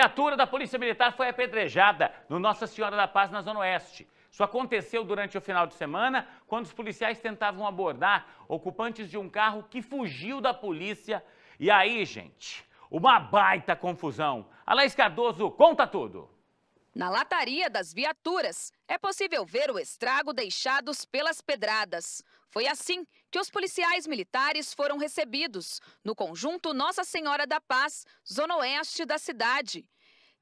Viatura da Polícia Militar foi apedrejada no Nossa Senhora da Paz, na Zona Oeste. Isso aconteceu durante o final de semana, quando os policiais tentavam abordar ocupantes de um carro que fugiu da polícia. E aí, gente, uma baita confusão. Alex Cardoso conta tudo. Na lataria das viaturas, é possível ver o estrago deixados pelas pedradas. Foi assim que os policiais militares foram recebidos no conjunto Nossa Senhora da Paz, zona oeste da cidade.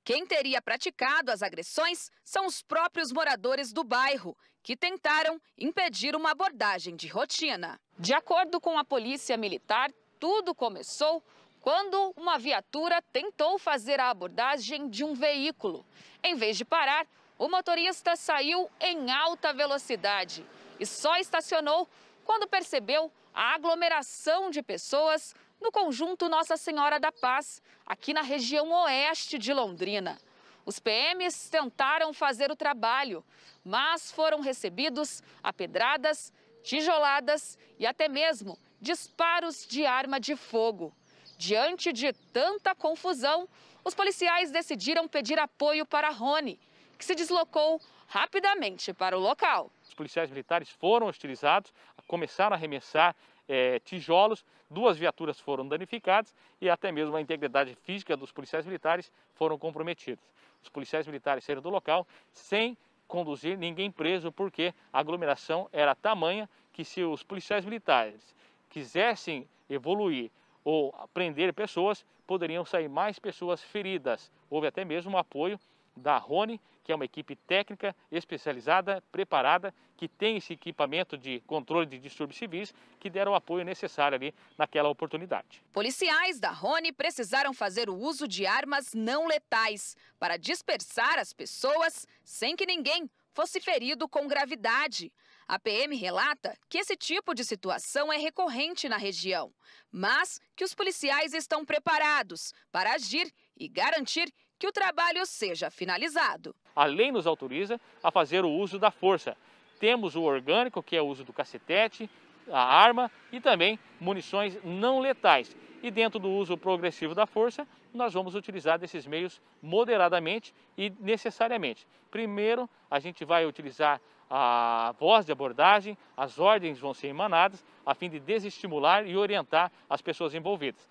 Quem teria praticado as agressões são os próprios moradores do bairro, que tentaram impedir uma abordagem de rotina. De acordo com a polícia militar, tudo começou quando uma viatura tentou fazer a abordagem de um veículo. Em vez de parar, o motorista saiu em alta velocidade e só estacionou quando percebeu a aglomeração de pessoas no conjunto Nossa Senhora da Paz, aqui na região oeste de Londrina. Os PMs tentaram fazer o trabalho, mas foram recebidos a pedradas, tijoladas e até mesmo disparos de arma de fogo. Diante de tanta confusão, os policiais decidiram pedir apoio para Rony, que se deslocou rapidamente para o local. Os policiais militares foram hostilizados, começaram a arremessar é, tijolos, duas viaturas foram danificadas e até mesmo a integridade física dos policiais militares foram comprometidas. Os policiais militares saíram do local sem conduzir ninguém preso, porque a aglomeração era tamanha que se os policiais militares quisessem evoluir ou prender pessoas, poderiam sair mais pessoas feridas. Houve até mesmo um apoio da Rony, que é uma equipe técnica especializada, preparada, que tem esse equipamento de controle de distúrbios civis, que deram o apoio necessário ali naquela oportunidade. Policiais da Rony precisaram fazer o uso de armas não letais para dispersar as pessoas sem que ninguém fosse ferido com gravidade. A PM relata que esse tipo de situação é recorrente na região, mas que os policiais estão preparados para agir e garantir que o trabalho seja finalizado. A lei nos autoriza a fazer o uso da força. Temos o orgânico, que é o uso do cacetete, a arma e também munições não letais. E dentro do uso progressivo da força, nós vamos utilizar desses meios moderadamente e necessariamente. Primeiro, a gente vai utilizar a voz de abordagem, as ordens vão ser emanadas a fim de desestimular e orientar as pessoas envolvidas.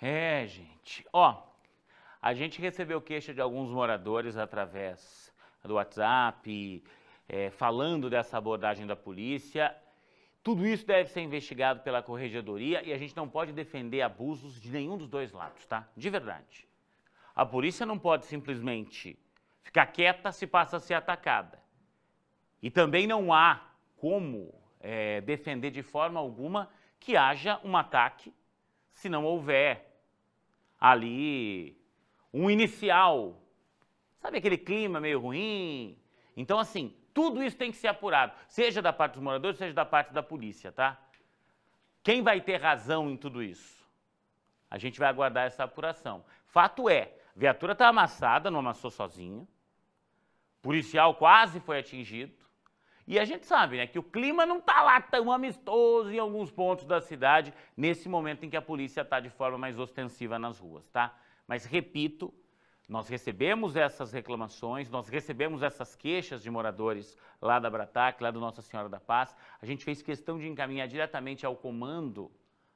É, gente. Ó, a gente recebeu queixa de alguns moradores através do WhatsApp, é, falando dessa abordagem da polícia. Tudo isso deve ser investigado pela corregedoria e a gente não pode defender abusos de nenhum dos dois lados, tá? De verdade. A polícia não pode simplesmente ficar quieta se passa a ser atacada. E também não há como é, defender de forma alguma que haja um ataque se não houver ali um inicial. Sabe aquele clima meio ruim? Então, assim, tudo isso tem que ser apurado, seja da parte dos moradores, seja da parte da polícia, tá? Quem vai ter razão em tudo isso? A gente vai aguardar essa apuração. Fato é, a viatura está amassada, não amassou sozinha. O policial quase foi atingido. E a gente sabe né, que o clima não está lá tão amistoso em alguns pontos da cidade nesse momento em que a polícia está de forma mais ostensiva nas ruas, tá? Mas repito, nós recebemos essas reclamações, nós recebemos essas queixas de moradores lá da Bratac, lá do Nossa Senhora da Paz. A gente fez questão de encaminhar diretamente ao comando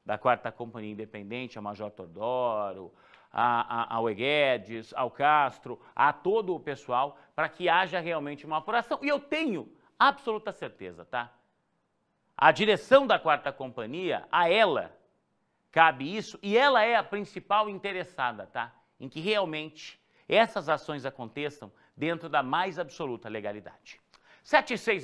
da Quarta Companhia Independente, ao Major Tordoro, a, a, ao Eguedes, ao Castro, a todo o pessoal, para que haja realmente uma apuração. E eu tenho absoluta certeza, tá? A direção da quarta companhia, a ela cabe isso e ela é a principal interessada, tá? Em que realmente essas ações aconteçam dentro da mais absoluta legalidade. 76